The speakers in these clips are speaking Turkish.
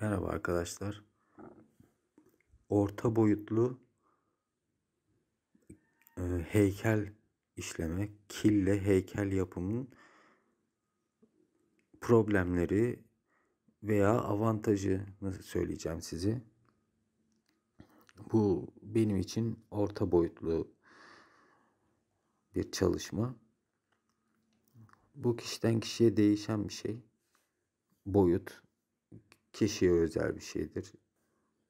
Merhaba arkadaşlar. Orta boyutlu e, heykel işleme, kille heykel yapımının problemleri veya avantajını söyleyeceğim size. Bu benim için orta boyutlu bir çalışma. Bu kişiden kişiye değişen bir şey. Boyut, kişiye özel bir şeydir.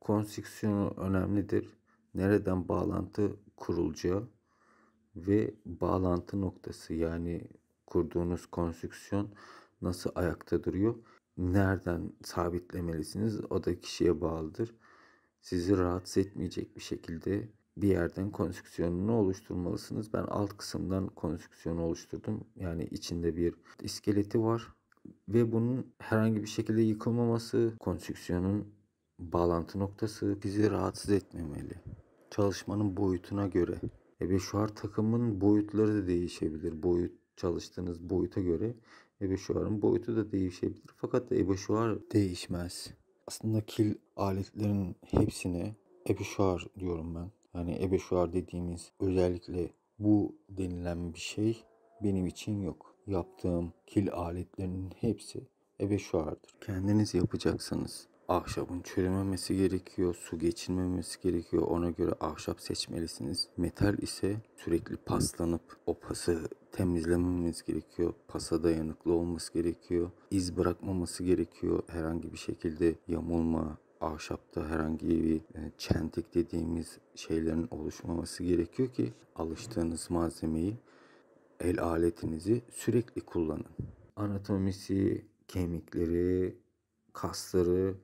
Konstriksiyonu önemlidir. Nereden bağlantı kurulacağı ve bağlantı noktası yani kurduğunuz konstrüksiyon nasıl ayakta duruyor? Nereden sabitlemelisiniz? O da kişiye bağlıdır. Sizi rahatsız etmeyecek bir şekilde bir yerden konstrüksiyonunu oluşturmalısınız. Ben alt kısımdan konstrüksiyonu oluşturdum. Yani içinde bir iskeleti var ve bunun herhangi bir şekilde yıkılmaması, konstrüksiyonun bağlantı noktası bizi rahatsız etmemeli. Çalışmanın boyutuna göre. Ebeşuar takımın boyutları da değişebilir. Boyut çalıştığınız boyuta göre ebeşuarın boyutu da değişebilir. Fakat ebeşuar değişmez. Aslında kil aletlerin hepsine ebeşuar diyorum ben. Yani ebeşuar dediğimiz özellikle bu denilen bir şey benim için yok yaptığım kil aletlerinin hepsi şu ebeşuardır. Kendiniz yapacaksanız ahşabın çürümemesi gerekiyor, su geçirmemesi gerekiyor. Ona göre ahşap seçmelisiniz. Metal ise sürekli paslanıp o pası temizlememiz gerekiyor. Pasa dayanıklı olması gerekiyor. İz bırakmaması gerekiyor. Herhangi bir şekilde yamulma, ahşapta herhangi bir e, çentik dediğimiz şeylerin oluşmaması gerekiyor ki alıştığınız malzemeyi el aletinizi sürekli kullanın. Anatomisi, kemikleri, kasları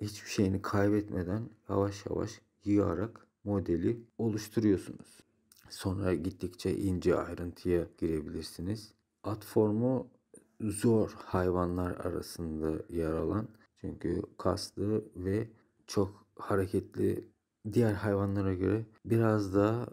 hiçbir şeyini kaybetmeden yavaş yavaş yığarak modeli oluşturuyorsunuz. Sonra gittikçe ince ayrıntıya girebilirsiniz. At formu zor hayvanlar arasında yer alan çünkü kaslı ve çok hareketli diğer hayvanlara göre biraz daha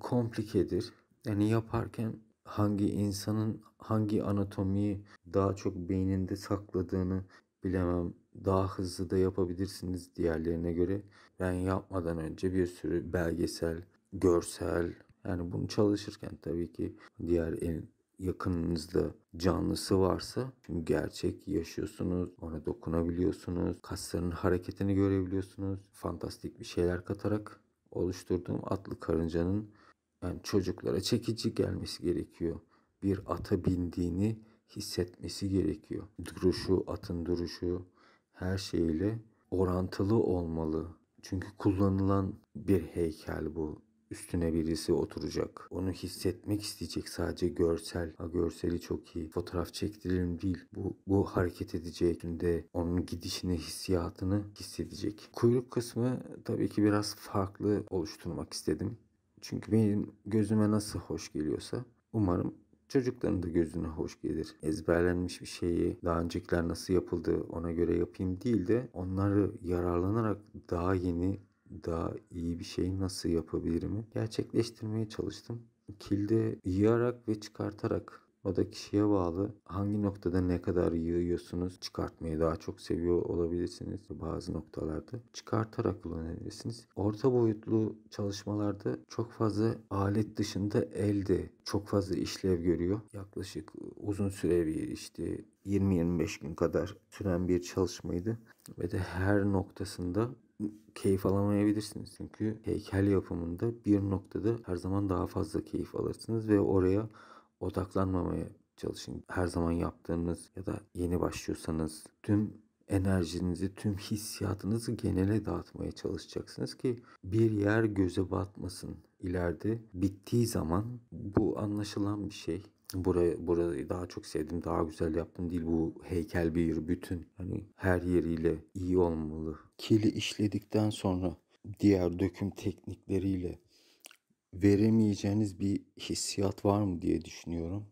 komplikedir. Yani yaparken hangi insanın hangi anatomiyi daha çok beyninde sakladığını bilemem. Daha hızlı da yapabilirsiniz diğerlerine göre. Ben yapmadan önce bir sürü belgesel, görsel yani bunu çalışırken tabii ki diğer el yakınınızda canlısı varsa çünkü gerçek yaşıyorsunuz, ona dokunabiliyorsunuz, kasların hareketini görebiliyorsunuz. Fantastik bir şeyler katarak oluşturduğum atlı karıncanın yani çocuklara çekici gelmesi gerekiyor. Bir ata bindiğini hissetmesi gerekiyor. Duruşu, atın duruşu her şeyle orantılı olmalı. Çünkü kullanılan bir heykel bu. Üstüne birisi oturacak. Onu hissetmek isteyecek sadece görsel. Ha görseli çok iyi. Fotoğraf çektirelim değil. Bu, bu hareket edecek de onun gidişini, hissiyatını hissedecek. Kuyruk kısmı tabii ki biraz farklı oluşturmak istedim. Çünkü benim gözüme nasıl hoş geliyorsa umarım Çocukların da gözüne hoş gelir. Ezberlenmiş bir şeyi daha öncekiler nasıl yapıldı ona göre yapayım değil de onları yararlanarak daha yeni daha iyi bir şey nasıl yapabilirim gerçekleştirmeye çalıştım. Kilde yiyarak ve çıkartarak o da kişiye bağlı. Hangi noktada ne kadar yığıyorsunuz çıkartmayı daha çok seviyor olabilirsiniz bazı noktalarda. Çıkartarak kullanabilirsiniz. Orta boyutlu çalışmalarda çok fazla alet dışında elde çok fazla işlev görüyor. Yaklaşık uzun süreli işte 20-25 gün kadar süren bir çalışmaydı. Ve de her noktasında keyif alamayabilirsiniz. Çünkü heykel yapımında bir noktada her zaman daha fazla keyif alırsınız ve oraya odaklanmamaya çalışın. Her zaman yaptığınız ya da yeni başlıyorsanız tüm enerjinizi, tüm hissiyatınızı genele dağıtmaya çalışacaksınız ki bir yer göze batmasın. ileride. bittiği zaman bu anlaşılan bir şey. Burayı, burayı daha çok sevdim, daha güzel yaptım değil. Bu heykel bir bütün. Hani her yeriyle iyi olmalı. Kili işledikten sonra diğer döküm teknikleriyle veremeyeceğiniz bir hissiyat var mı diye düşünüyorum.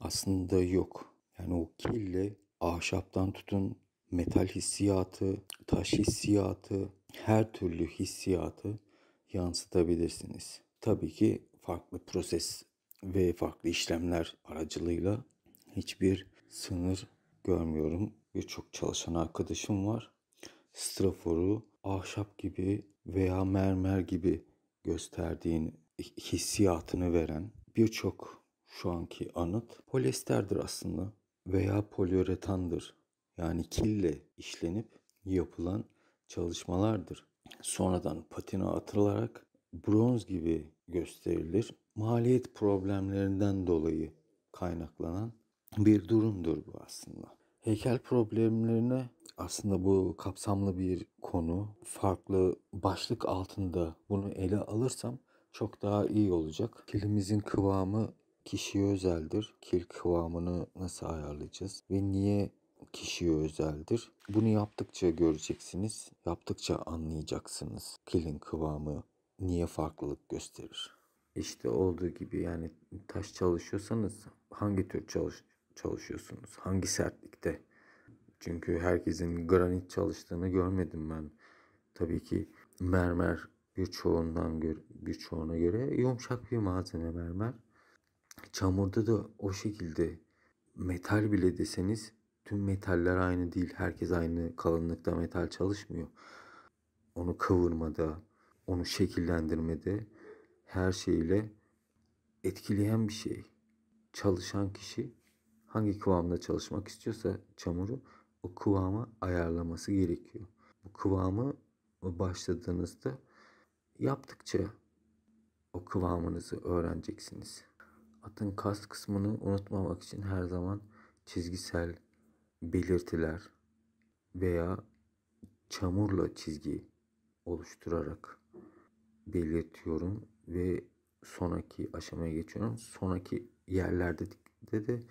Aslında yok. Yani o kille ahşaptan tutun metal hissiyatı, taş hissiyatı, her türlü hissiyatı yansıtabilirsiniz. Tabii ki farklı proses ve farklı işlemler aracılığıyla hiçbir sınır görmüyorum. Birçok çalışan arkadaşım var. Straforu ahşap gibi veya mermer gibi gösterdiğin hissiyatını veren birçok şu anki anıt polyesterdir aslında veya poliüretandır. Yani kille işlenip yapılan çalışmalardır. Sonradan patina atılarak bronz gibi gösterilir. Maliyet problemlerinden dolayı kaynaklanan bir durumdur bu aslında. Heykel problemlerine aslında bu kapsamlı bir konu. Farklı başlık altında bunu ele alırsam çok daha iyi olacak. Kilimizin kıvamı kişiye özeldir. Kil kıvamını nasıl ayarlayacağız ve niye kişiye özeldir? Bunu yaptıkça göreceksiniz, yaptıkça anlayacaksınız. Kilin kıvamı niye farklılık gösterir? İşte olduğu gibi yani taş çalışıyorsanız hangi tür çalış çalışıyorsunuz? Hangi sertlikte? Çünkü herkesin granit çalıştığını görmedim ben. Tabii ki mermer birçoğundan gör birçoğuna göre yumuşak bir malzeme mermer. Çamurda da o şekilde metal bile deseniz tüm metaller aynı değil. Herkes aynı kalınlıkta metal çalışmıyor. Onu kıvırmada, onu şekillendirmede her şeyle etkileyen bir şey. Çalışan kişi hangi kıvamda çalışmak istiyorsa çamuru o kıvama ayarlaması gerekiyor. Bu kıvamı başladığınızda yaptıkça o kıvamınızı öğreneceksiniz. Atın kas kısmını unutmamak için her zaman çizgisel belirtiler veya çamurla çizgi oluşturarak belirtiyorum ve sonraki aşamaya geçiyorum. Sonraki yerlerde de, de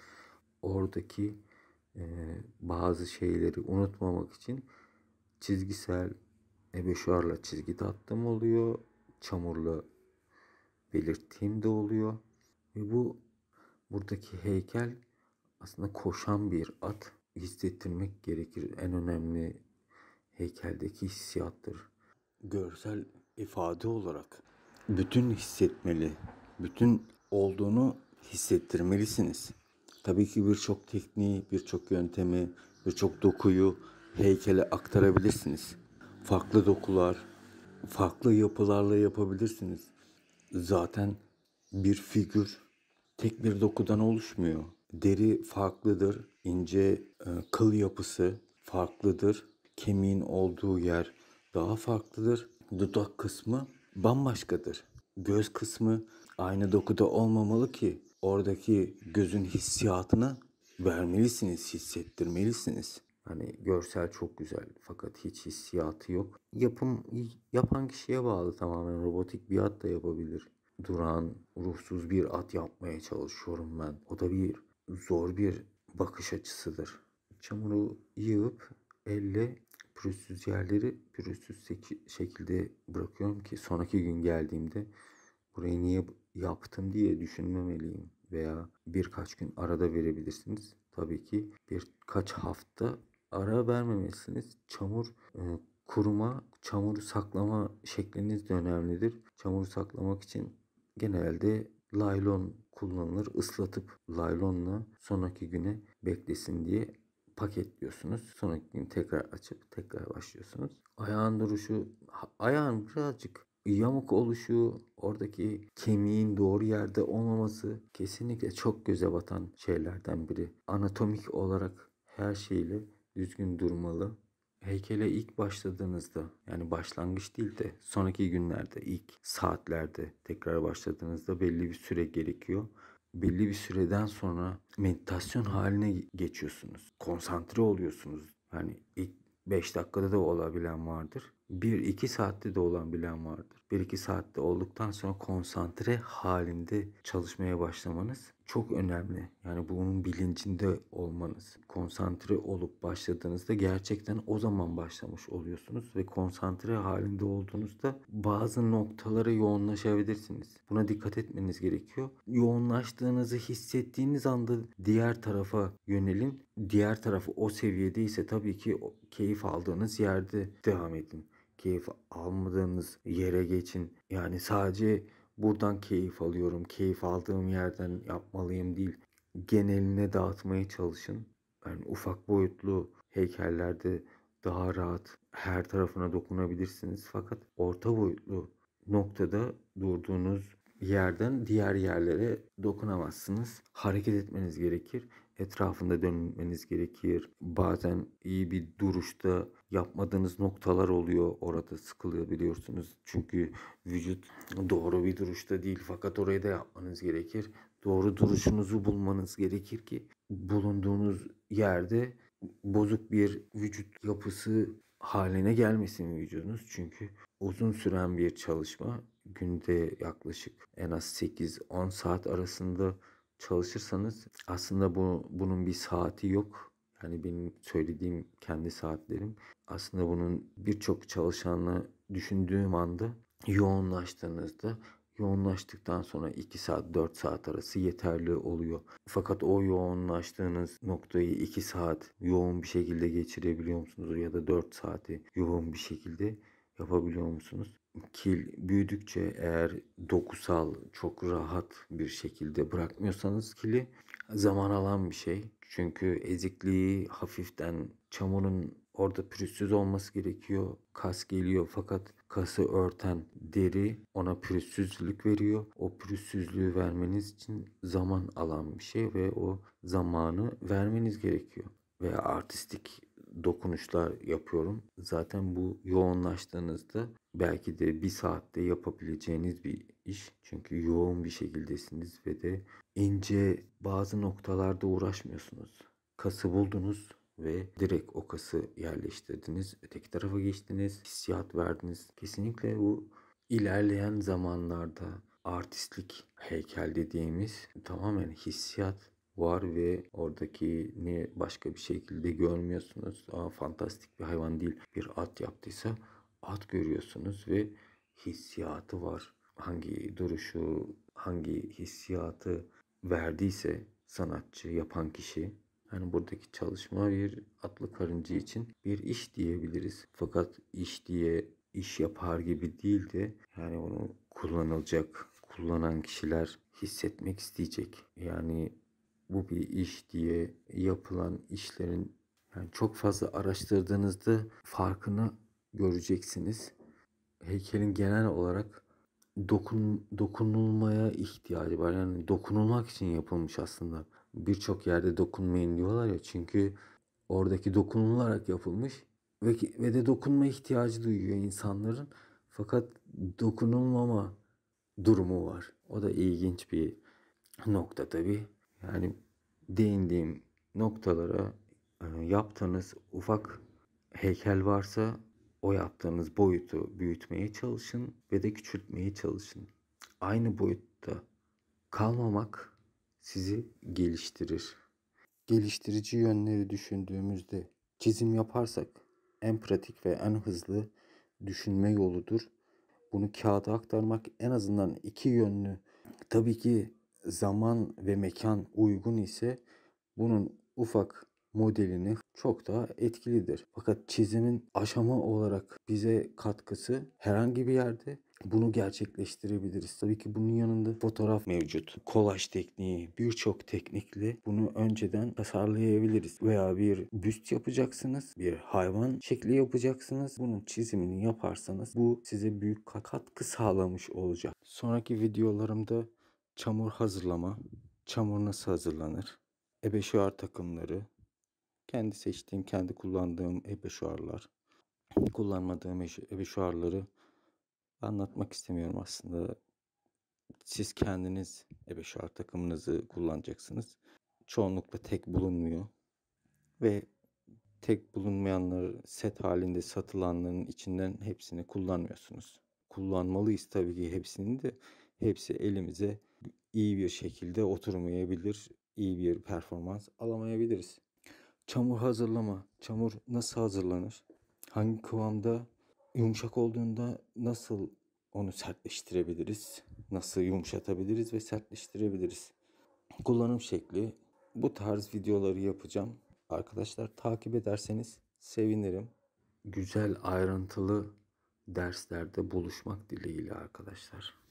oradaki e, bazı şeyleri unutmamak için çizgisel ebeşarla çizgi de dağıttım oluyor. Çamurla belirttiğim de oluyor. Ve bu buradaki heykel aslında koşan bir at hissettirmek gerekir. En önemli heykeldeki hissiyattır. Görsel ifade olarak bütün hissetmeli, bütün olduğunu hissettirmelisiniz. Tabii ki birçok tekniği, birçok yöntemi, birçok dokuyu heykele aktarabilirsiniz. Farklı dokular, farklı yapılarla yapabilirsiniz. Zaten bir figür tek bir dokudan oluşmuyor. Deri farklıdır, ince e, kıl yapısı farklıdır, kemiğin olduğu yer daha farklıdır. Dudak kısmı bambaşkadır. Göz kısmı aynı dokuda olmamalı ki oradaki gözün hissiyatını vermelisiniz, hissettirmelisiniz. Hani görsel çok güzel fakat hiç hissiyatı yok. Yapım yapan kişiye bağlı tamamen. Robotik bir at da yapabilir. Duran, ruhsuz bir at yapmaya çalışıyorum ben. O da bir zor bir bakış açısıdır. Çamuru yığıp elle pürüzsüz yerleri pürüzsüz şekilde bırakıyorum ki sonraki gün geldiğimde burayı niye yaptım diye düşünmemeliyim veya birkaç gün arada verebilirsiniz. Tabii ki birkaç hafta ara vermemelisiniz. Çamur e, kuruma, çamuru saklama şekliniz de önemlidir. Çamuru saklamak için genelde laylon kullanılır. Islatıp laylonla sonraki güne beklesin diye paketliyorsunuz. Sonraki gün tekrar açıp tekrar başlıyorsunuz. Ayağın duruşu, ayağın birazcık yamuk oluşu, oradaki kemiğin doğru yerde olmaması kesinlikle çok göze batan şeylerden biri. Anatomik olarak her şeyle düzgün durmalı. Heykele ilk başladığınızda yani başlangıç değil de sonraki günlerde ilk saatlerde tekrar başladığınızda belli bir süre gerekiyor belli bir süreden sonra meditasyon haline geçiyorsunuz. Konsantre oluyorsunuz. Yani ilk 5 dakikada da olabilen vardır. 1-2 saatte de olan bilen vardır. 1-2 saatte olduktan sonra konsantre halinde çalışmaya başlamanız çok önemli. Yani bunun bilincinde olmanız. Konsantre olup başladığınızda gerçekten o zaman başlamış oluyorsunuz ve konsantre halinde olduğunuzda bazı noktalara yoğunlaşabilirsiniz. Buna dikkat etmeniz gerekiyor. Yoğunlaştığınızı hissettiğiniz anda diğer tarafa yönelin. Diğer tarafı o seviyede ise tabii ki keyif aldığınız yerde devam edin keyif almadığınız yere geçin. Yani sadece buradan keyif alıyorum, keyif aldığım yerden yapmalıyım değil. Geneline dağıtmaya çalışın. Yani ufak boyutlu heykellerde daha rahat her tarafına dokunabilirsiniz. Fakat orta boyutlu noktada durduğunuz yerden diğer yerlere dokunamazsınız. Hareket etmeniz gerekir etrafında dönmeniz gerekir. Bazen iyi bir duruşta yapmadığınız noktalar oluyor. Orada sıkılabiliyorsunuz. Çünkü vücut doğru bir duruşta değil fakat orayı da yapmanız gerekir. Doğru duruşunuzu bulmanız gerekir ki bulunduğunuz yerde bozuk bir vücut yapısı haline gelmesin vücudunuz. Çünkü uzun süren bir çalışma günde yaklaşık en az 8-10 saat arasında çalışırsanız aslında bu, bunun bir saati yok. Yani benim söylediğim kendi saatlerim. Aslında bunun birçok çalışanla düşündüğüm anda yoğunlaştığınızda yoğunlaştıktan sonra 2 saat 4 saat arası yeterli oluyor. Fakat o yoğunlaştığınız noktayı 2 saat yoğun bir şekilde geçirebiliyor musunuz ya da 4 saati yoğun bir şekilde yapabiliyor musunuz? kil büyüdükçe eğer dokusal çok rahat bir şekilde bırakmıyorsanız kili zaman alan bir şey. Çünkü ezikliği hafiften çamurun orada pürüzsüz olması gerekiyor. Kas geliyor fakat kası örten deri ona pürüzsüzlük veriyor. O pürüzsüzlüğü vermeniz için zaman alan bir şey ve o zamanı vermeniz gerekiyor. Veya artistik dokunuşlar yapıyorum. Zaten bu yoğunlaştığınızda belki de bir saatte yapabileceğiniz bir iş. Çünkü yoğun bir şekildesiniz ve de ince bazı noktalarda uğraşmıyorsunuz. Kası buldunuz ve direkt o kası yerleştirdiniz. Öteki tarafa geçtiniz. Hissiyat verdiniz. Kesinlikle bu ilerleyen zamanlarda artistlik heykel dediğimiz tamamen hissiyat var ve oradaki ne başka bir şekilde görmüyorsunuz. Aa, fantastik bir hayvan değil bir at yaptıysa at görüyorsunuz ve hissiyatı var. Hangi duruşu, hangi hissiyatı verdiyse sanatçı, yapan kişi. Yani buradaki çalışma bir atlı karıncı için bir iş diyebiliriz. Fakat iş diye iş yapar gibi değil de yani onu kullanılacak, kullanan kişiler hissetmek isteyecek. Yani bu bir iş diye yapılan işlerin yani çok fazla araştırdığınızda farkına göreceksiniz. Heykelin genel olarak dokun, dokunulmaya ihtiyacı var. Yani dokunulmak için yapılmış aslında. Birçok yerde dokunmayın diyorlar ya çünkü oradaki dokunularak yapılmış ve, ve de dokunma ihtiyacı duyuyor insanların. Fakat dokunulmama durumu var. O da ilginç bir nokta tabii. Yani değindiğim noktalara e, yaptığınız ufak heykel varsa o yaptığınız boyutu büyütmeye çalışın ve de küçültmeye çalışın. Aynı boyutta kalmamak sizi geliştirir. Geliştirici yönleri düşündüğümüzde çizim yaparsak en pratik ve en hızlı düşünme yoludur. Bunu kağıda aktarmak en azından iki yönlü. Tabii ki zaman ve mekan uygun ise bunun ufak modelini çok daha etkilidir. Fakat çizimin aşama olarak bize katkısı herhangi bir yerde bunu gerçekleştirebiliriz. Tabii ki bunun yanında fotoğraf mevcut. Kolaj tekniği, birçok teknikle bunu önceden tasarlayabiliriz. Veya bir büst yapacaksınız, bir hayvan şekli yapacaksınız. Bunun çizimini yaparsanız bu size büyük katkı sağlamış olacak. Sonraki videolarımda çamur hazırlama, çamur nasıl hazırlanır, ebeşuar takımları, kendi seçtiğim, kendi kullandığım ebeşuarlar, kullanmadığım ebeşuarları anlatmak istemiyorum aslında. Siz kendiniz ebeşuar takımınızı kullanacaksınız. Çoğunlukla tek bulunmuyor. Ve tek bulunmayanlar set halinde satılanların içinden hepsini kullanmıyorsunuz. Kullanmalıyız tabii ki hepsini de hepsi elimize iyi bir şekilde oturmayabilir, iyi bir performans alamayabiliriz. Çamur hazırlama. Çamur nasıl hazırlanır? Hangi kıvamda yumuşak olduğunda nasıl onu sertleştirebiliriz? Nasıl yumuşatabiliriz ve sertleştirebiliriz? Kullanım şekli. Bu tarz videoları yapacağım. Arkadaşlar takip ederseniz sevinirim. Güzel ayrıntılı derslerde buluşmak dileğiyle arkadaşlar.